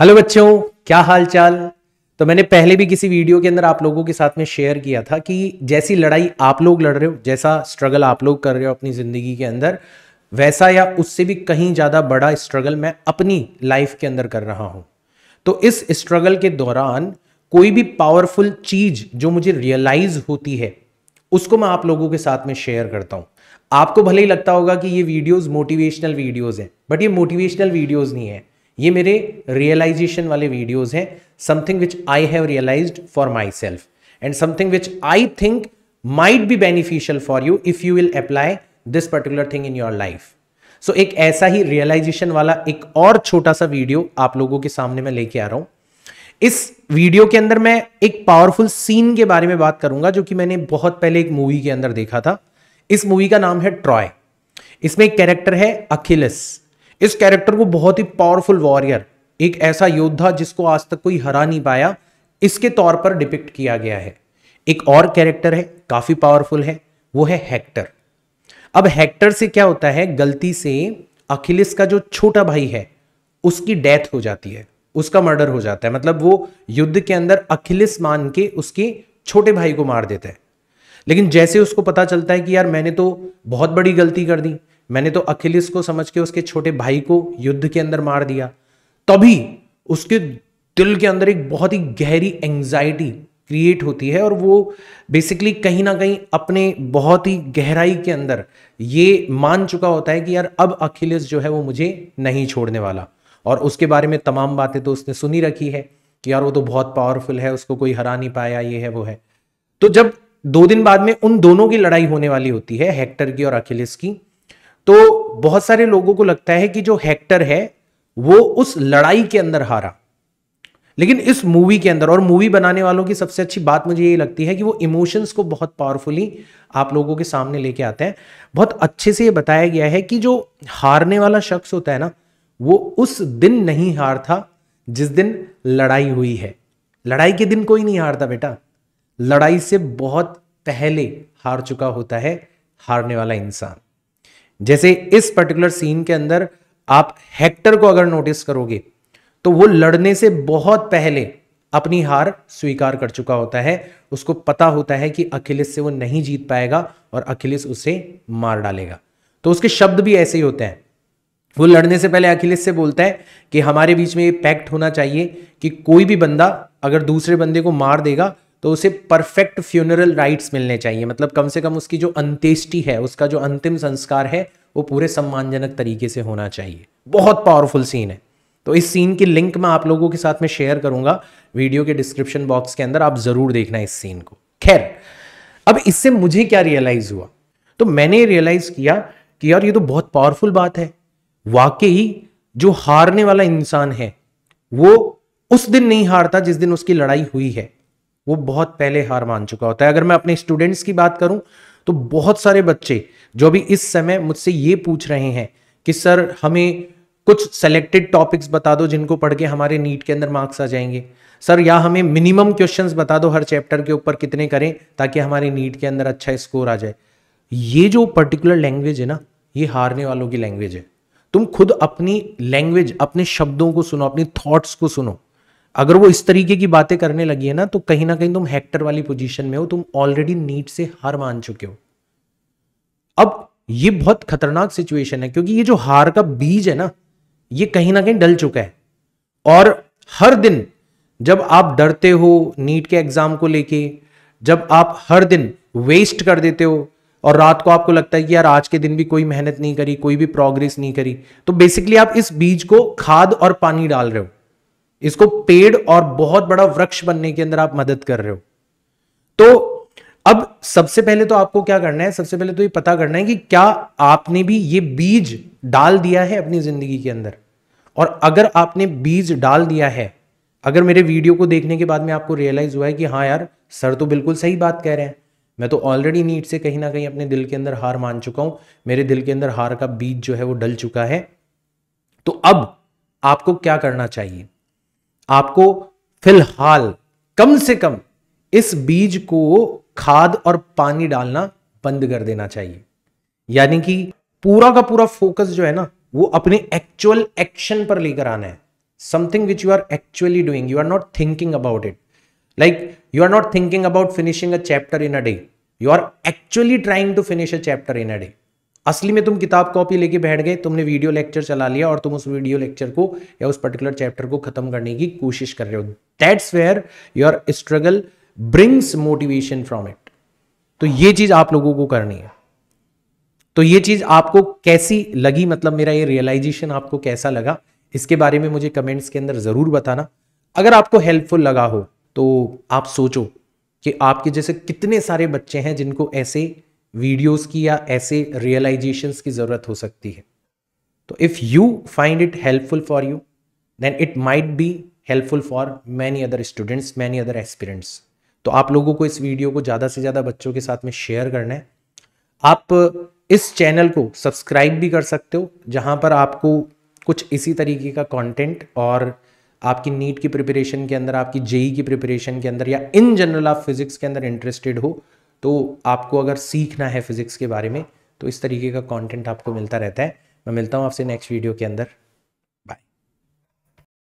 hello बच्चों क्या हाल चाल तो मैंने पहले भी किसी वीडियो के अंदर आप लोगों के साथ में शेयर किया था कि जैसी लड़ाई आप लोग लड़ रहे हो जैसा स्ट्रगल आप लोग कर रहे हो अपनी ज़िंदगी के अंदर वैसा या उससे भी कहीं ज़्यादा बड़ा स्ट्रगल मैं अपनी लाइफ के अंदर कर रहा हूँ तो इस स्ट्रगल के दौरान कोई भी पावरफुल चीज़ जो मुझे रियलाइज़ होती है उसको मैं आप लोगों के साथ में शेयर करता हूँ आपको भले ही लगता होगा कि ये वीडियोज़ मोटिवेशनल वीडियोज़ हैं बट ये मोटिवेशनल वीडियोज़ नहीं है ये मेरे रियलाइजेशन वाले वीडियोज हैं something which I have realize for myself and something which I think might be beneficial for you if you will apply this particular thing in your life so एक ऐसा ही realisation वाला एक और छोटा सा video आप लोगों के सामने मैं लेके आ रहा हूं इस वीडियो के अंदर मैं एक पावरफुल सीन के बारे में बात करूंगा जो कि मैंने बहुत पहले एक मूवी के अंदर देखा था इस मूवी का नाम है ट्रॉय इसमें एक कैरेक्टर है अखिलस इस कैरेक्टर को बहुत ही पावरफुल वॉरियर एक ऐसा योद्धा जिसको आज तक कोई हरा नहीं पाया इसके तौर पर डिपिक्ट किया गया है एक और कैरेक्टर है काफी पावरफुल है वो है हेक्टर अब हेक्टर से क्या होता है गलती से अखिलेश का जो छोटा भाई है उसकी डेथ हो जाती है उसका मर्डर हो जाता है मतलब वो युद्ध के अंदर अखिलेश मान के उसके छोटे भाई को मार देता है लेकिन जैसे उसको पता चलता है कि यार मैंने तो बहुत बड़ी गलती कर दी मैंने तो अखिलिस को समझ के उसके छोटे भाई को युद्ध के अंदर मार दिया तभी उसके दिल के अंदर एक बहुत ही गहरी एंजाइटी क्रिएट होती है और वो बेसिकली कहीं ना कहीं अपने बहुत ही गहराई के अंदर ये मान चुका होता है कि यार अब अखिलेश जो है वो मुझे नहीं छोड़ने वाला और उसके बारे में तमाम बातें तो उसने सुनी रखी है कि यार वो तो बहुत पावरफुल है उसको कोई हरा नहीं पाया ये है वो है तो जब दो दिन बाद में उन दोनों की लड़ाई होने वाली होती है हेक्टर की और अखिलेश की तो बहुत सारे लोगों को लगता है कि जो हेक्टर है वो उस लड़ाई के अंदर हारा लेकिन इस मूवी के अंदर और मूवी बनाने वालों की सबसे अच्छी बात मुझे ये लगती है कि वो इमोशंस को बहुत पावरफुली आप लोगों के सामने लेके आते हैं बहुत अच्छे से ये बताया गया है कि जो हारने वाला शख्स होता है ना वो उस दिन नहीं हारता जिस दिन लड़ाई हुई है लड़ाई के दिन कोई नहीं हारता बेटा लड़ाई से बहुत पहले हार चुका होता है हारने वाला इंसान जैसे इस पर्टिकुलर सीन के अंदर आप हेक्टर को अगर नोटिस करोगे तो वो लड़ने से बहुत पहले अपनी हार स्वीकार कर चुका होता है उसको पता होता है कि अखिलेश से वो नहीं जीत पाएगा और अखिलेश उसे मार डालेगा तो उसके शब्द भी ऐसे ही होते हैं वो लड़ने से पहले अखिलेश से बोलता है कि हमारे बीच में ये पैक्ट होना चाहिए कि कोई भी बंदा अगर दूसरे बंदे को मार देगा तो उसे परफेक्ट फ्यूनरल राइट्स मिलने चाहिए मतलब कम से कम उसकी जो अंत्येष्टि है उसका जो अंतिम संस्कार है वो पूरे सम्मानजनक तरीके से होना चाहिए बहुत पावरफुल सीन है तो इस सीन की लिंक मैं आप लोगों के साथ में शेयर करूंगा वीडियो के डिस्क्रिप्शन बॉक्स के अंदर आप ज़रूर देखना इस सीन को खैर अब इससे मुझे क्या रियलाइज हुआ तो मैंने रियलाइज किया कि यार ये तो बहुत पावरफुल बात है वाकई जो हारने वाला इंसान है वो उस दिन नहीं हारता जिस दिन उसकी लड़ाई हुई है वो बहुत पहले हार मान चुका होता है अगर मैं अपने स्टूडेंट्स की बात करूं तो बहुत सारे बच्चे जो भी इस समय मुझसे ये पूछ रहे हैं कि सर हमें कुछ सेलेक्टेड टॉपिक्स बता दो जिनको पढ़ के हमारे नीट के अंदर मार्क्स आ जाएंगे सर या हमें मिनिमम क्वेश्चंस बता दो हर चैप्टर के ऊपर कितने करें ताकि हमारे नीट के अंदर अच्छा स्कोर आ जाए ये जो पर्टिकुलर लैंग्वेज है ना ये हारने वालों की लैंग्वेज है तुम खुद अपनी लैंग्वेज अपने शब्दों को सुनो अपनी थॉट्स को सुनो अगर वो इस तरीके की बातें करने लगी है ना तो कहीं ना कहीं तुम हेक्टर वाली पोजीशन में हो तुम ऑलरेडी नीट से हार मान चुके हो अब ये बहुत खतरनाक सिचुएशन है क्योंकि ये जो हार का बीज है ना ये कहीं ना कहीं डल चुका है और हर दिन जब आप डरते हो नीट के एग्जाम को लेके जब आप हर दिन वेस्ट कर देते हो और रात को आपको लगता है कि यार आज के दिन भी कोई मेहनत नहीं करी कोई भी प्रोग्रेस नहीं करी तो बेसिकली आप इस बीज को खाद और पानी डाल रहे हो इसको पेड़ और बहुत बड़ा वृक्ष बनने के अंदर आप मदद कर रहे हो तो अब सबसे पहले तो आपको क्या करना है सबसे पहले तो ये पता करना है कि क्या आपने भी ये बीज डाल दिया है अपनी जिंदगी के अंदर और अगर आपने बीज डाल दिया है अगर मेरे वीडियो को देखने के बाद में आपको रियलाइज हुआ है कि हाँ यार सर तो बिल्कुल सही बात कह रहे हैं मैं तो ऑलरेडी नीट से कहीं ना कहीं अपने दिल के अंदर हार मान चुका हूं मेरे दिल के अंदर हार का बीज जो है वो डल चुका है तो अब आपको क्या करना चाहिए आपको फिलहाल कम से कम इस बीज को खाद और पानी डालना बंद कर देना चाहिए यानी कि पूरा का पूरा फोकस जो है ना वो अपने एक्चुअल एक्शन पर लेकर आना है something which you are actually doing you are not thinking about it like you are not thinking about finishing a chapter in a day you are actually trying to finish a chapter in a day असली में तुम किताब copy लेके बैठ गए तुमने video lecture चला लिया और तुम उस वीडियो लेक्चर को या उस पर्टिकुलर चैप्टर को खत्म करने की कोशिश कर रहे हो that's where your struggle brings motivation from it तो ये चीज आप लोगों को करनी है तो ये चीज आपको कैसी लगी मतलब मेरा ये रियलाइजेशन आपको कैसा लगा इसके बारे में मुझे कमेंट्स के अंदर जरूर बताना अगर आपको हेल्पफुल लगा हो तो आप सोचो कि आपके जैसे कितने सारे बच्चे हैं जिनको ऐसे वीडियोस की या ऐसे रियलाइजेशंस की ज़रूरत हो सकती है तो if you find it helpful for you then it might be helpful for many other students many other aspirants तो आप लोगों को इस वीडियो को ज़्यादा से ज़्यादा बच्चों के साथ में शेयर करना है आप इस चैनल को सब्सक्राइब भी कर सकते हो जहां पर आपको कुछ इसी तरीके का कंटेंट और आपकी नीट की प्रिपरेशन के अंदर आपकी जेई e e की प्रिपरेशन के अंदर या इन जनरल आप फिजिक्स के अंदर इंटरेस्टेड हो तो आपको अगर सीखना है फिज़िक्स के बारे में तो इस तरीके का कंटेंट आपको मिलता रहता है मैं मिलता हूँ आपसे नेक्स्ट वीडियो के अंदर